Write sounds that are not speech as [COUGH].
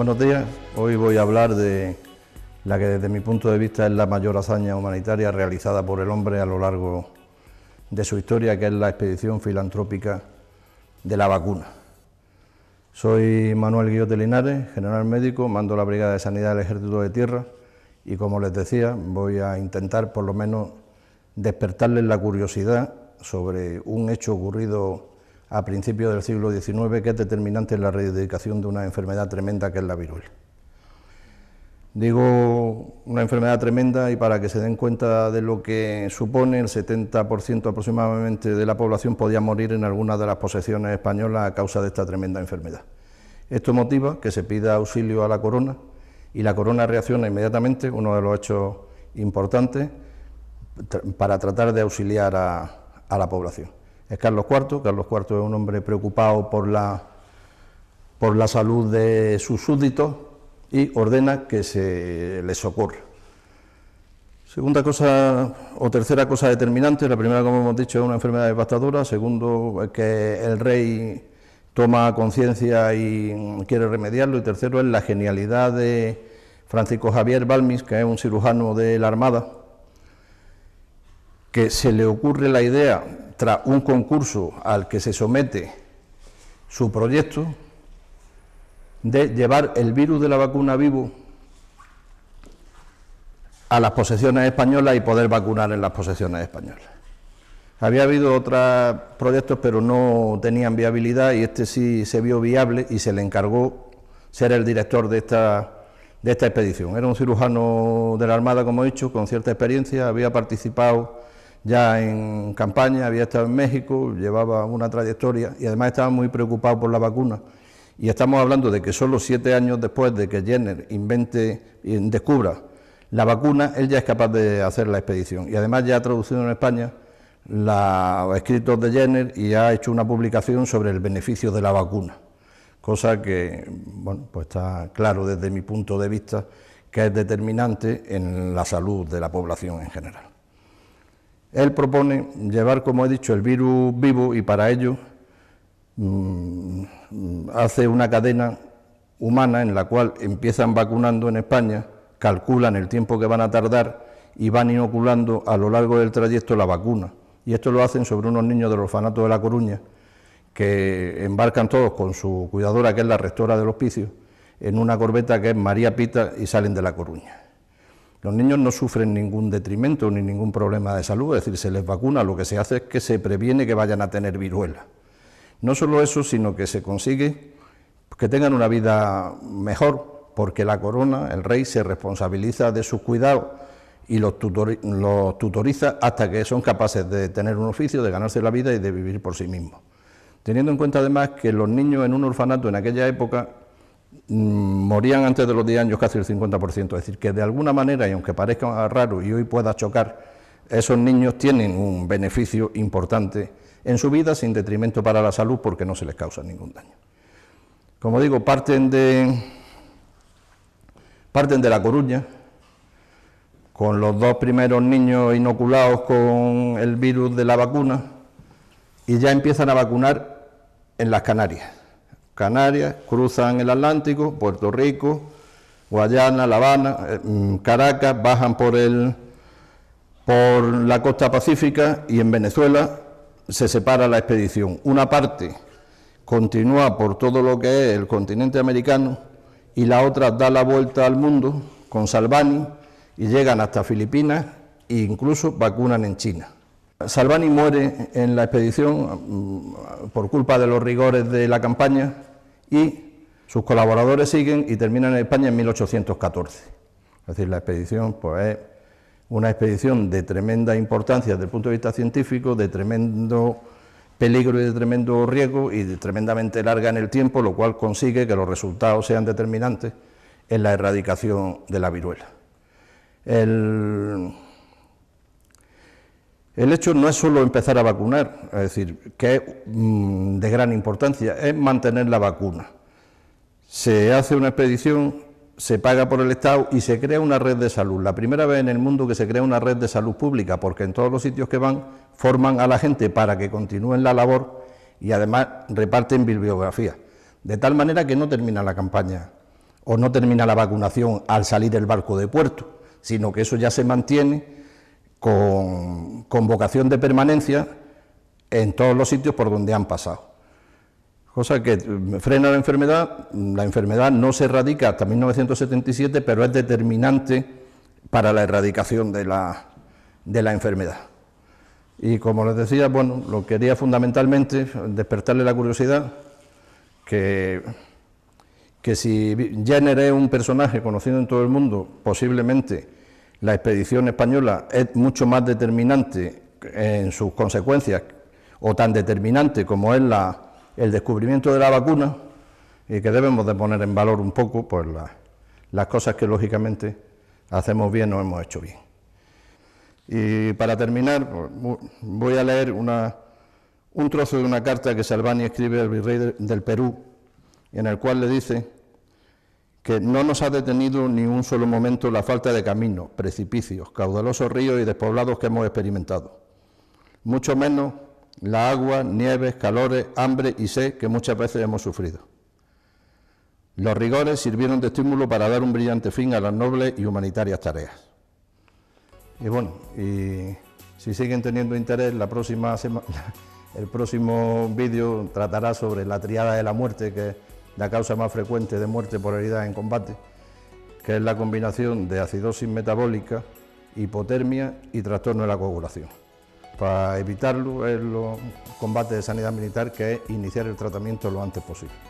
Buenos días. Hoy voy a hablar de la que desde mi punto de vista es la mayor hazaña humanitaria realizada por el hombre a lo largo de su historia, que es la expedición filantrópica de la vacuna. Soy Manuel Guillot Linares, general médico, mando la Brigada de Sanidad del Ejército de Tierra y como les decía, voy a intentar por lo menos despertarles la curiosidad sobre un hecho ocurrido a principios del siglo XIX, que es determinante en la reivindicación de una enfermedad tremenda que es la viruela. Digo una enfermedad tremenda y para que se den cuenta de lo que supone, el 70% aproximadamente de la población podía morir en alguna de las posesiones españolas a causa de esta tremenda enfermedad. Esto motiva que se pida auxilio a la corona y la corona reacciona inmediatamente, uno de los hechos importantes, para tratar de auxiliar a la población es Carlos IV. Carlos IV es un hombre preocupado por la, por la salud de sus súbditos y ordena que se les ocurra. Segunda cosa o tercera cosa determinante, la primera como hemos dicho es una enfermedad devastadora, segundo que el rey toma conciencia y quiere remediarlo y tercero es la genialidad de Francisco Javier Balmis, que es un cirujano de la Armada, que se le ocurre la idea un concurso al que se somete su proyecto de llevar el virus de la vacuna vivo a las posesiones españolas y poder vacunar en las posesiones españolas. Había habido otros proyectos, pero no tenían viabilidad y este sí se vio viable y se le encargó ser el director de esta, de esta expedición. Era un cirujano de la Armada, como he dicho, con cierta experiencia, había participado ya en campaña, había estado en México, llevaba una trayectoria y además estaba muy preocupado por la vacuna. Y estamos hablando de que solo siete años después de que Jenner invente, y descubra la vacuna, él ya es capaz de hacer la expedición. Y además ya ha traducido en España los escritos de Jenner y ha hecho una publicación sobre el beneficio de la vacuna, cosa que, bueno, pues está claro desde mi punto de vista que es determinante en la salud de la población en general. Él propone llevar, como he dicho, el virus vivo y para ello mm, mm, hace una cadena humana en la cual empiezan vacunando en España, calculan el tiempo que van a tardar y van inoculando a lo largo del trayecto la vacuna. Y esto lo hacen sobre unos niños del orfanato de La Coruña, que embarcan todos con su cuidadora, que es la rectora del hospicio, en una corbeta que es María Pita, y salen de La Coruña. Los niños no sufren ningún detrimento ni ningún problema de salud, es decir, se les vacuna, lo que se hace es que se previene que vayan a tener viruela. No solo eso, sino que se consigue que tengan una vida mejor, porque la corona, el rey, se responsabiliza de sus cuidados y los, los tutoriza hasta que son capaces de tener un oficio, de ganarse la vida y de vivir por sí mismos. Teniendo en cuenta además que los niños en un orfanato en aquella época Mm, morían antes de los 10 años casi el 50%. Es decir, que de alguna manera, y aunque parezca raro y hoy pueda chocar, esos niños tienen un beneficio importante en su vida sin detrimento para la salud porque no se les causa ningún daño. Como digo, parten de, parten de La Coruña, con los dos primeros niños inoculados con el virus de la vacuna, y ya empiezan a vacunar en las Canarias Canarias, cruzan el Atlántico, Puerto Rico, Guayana, La Habana, eh, mm, Caracas, bajan por, el, por la costa pacífica y en Venezuela se separa la expedición. Una parte continúa por todo lo que es el continente americano y la otra da la vuelta al mundo con Salvani y llegan hasta Filipinas e incluso vacunan en China. Salvani muere en la expedición mm, por culpa de los rigores de la campaña y sus colaboradores siguen y terminan en España en 1814. Es decir, la expedición pues, es una expedición de tremenda importancia desde el punto de vista científico, de tremendo peligro y de tremendo riesgo y de tremendamente larga en el tiempo, lo cual consigue que los resultados sean determinantes en la erradicación de la viruela. El hecho no es solo empezar a vacunar, es decir, que es mm, de gran importancia, es mantener la vacuna. Se hace una expedición, se paga por el Estado y se crea una red de salud. La primera vez en el mundo que se crea una red de salud pública, porque en todos los sitios que van forman a la gente para que continúen la labor y además reparten bibliografía. De tal manera que no termina la campaña o no termina la vacunación al salir del barco de puerto, sino que eso ya se mantiene con, vocación de permanencia en todos los sitios por donde han pasado. Cosa que mm, frena la enfermedad, mm, la enfermedad no se erradica hasta 1977, pero es determinante para la erradicación de la, enfermedad. Y como les decía, bueno, lo quería fundamentalmente despertarle la curiosidad que, que si Jenner es un personaje conocido en todo el mundo, posiblemente la expedición española es mucho más determinante en sus consecuencias, o tan determinante como es la, el descubrimiento de la vacuna, y que debemos de poner en valor un poco pues, las cosas que lógicamente hacemos bien o hemos hecho bien. Y para terminar, pues, voy a leer un trozo de una carta que Salvani escribe al virrey del Perú, en el cual le dice que no nos ha detenido ni un solo momento la falta de caminos, precipicios, caudalosos ríos y despoblados que hemos experimentado. Mucho menos la agua, nieves, calores, hambre y sed que muchas veces hemos sufrido. Los rigores sirvieron de estímulo para dar un brillante fin a las nobles y humanitarias tareas. Y bueno, y si siguen teniendo interés, la próxima semana, [LAUGHS] el próximo vídeo tratará sobre la triada de la muerte, que la causa más frecuente de muerte por herida en combate, que es la combinación de acidosis metabólica, hipotermia y trastorno de la coagulación. Para evitarlo en los combate de sanidad militar que es iniciar el tratamiento lo antes posible.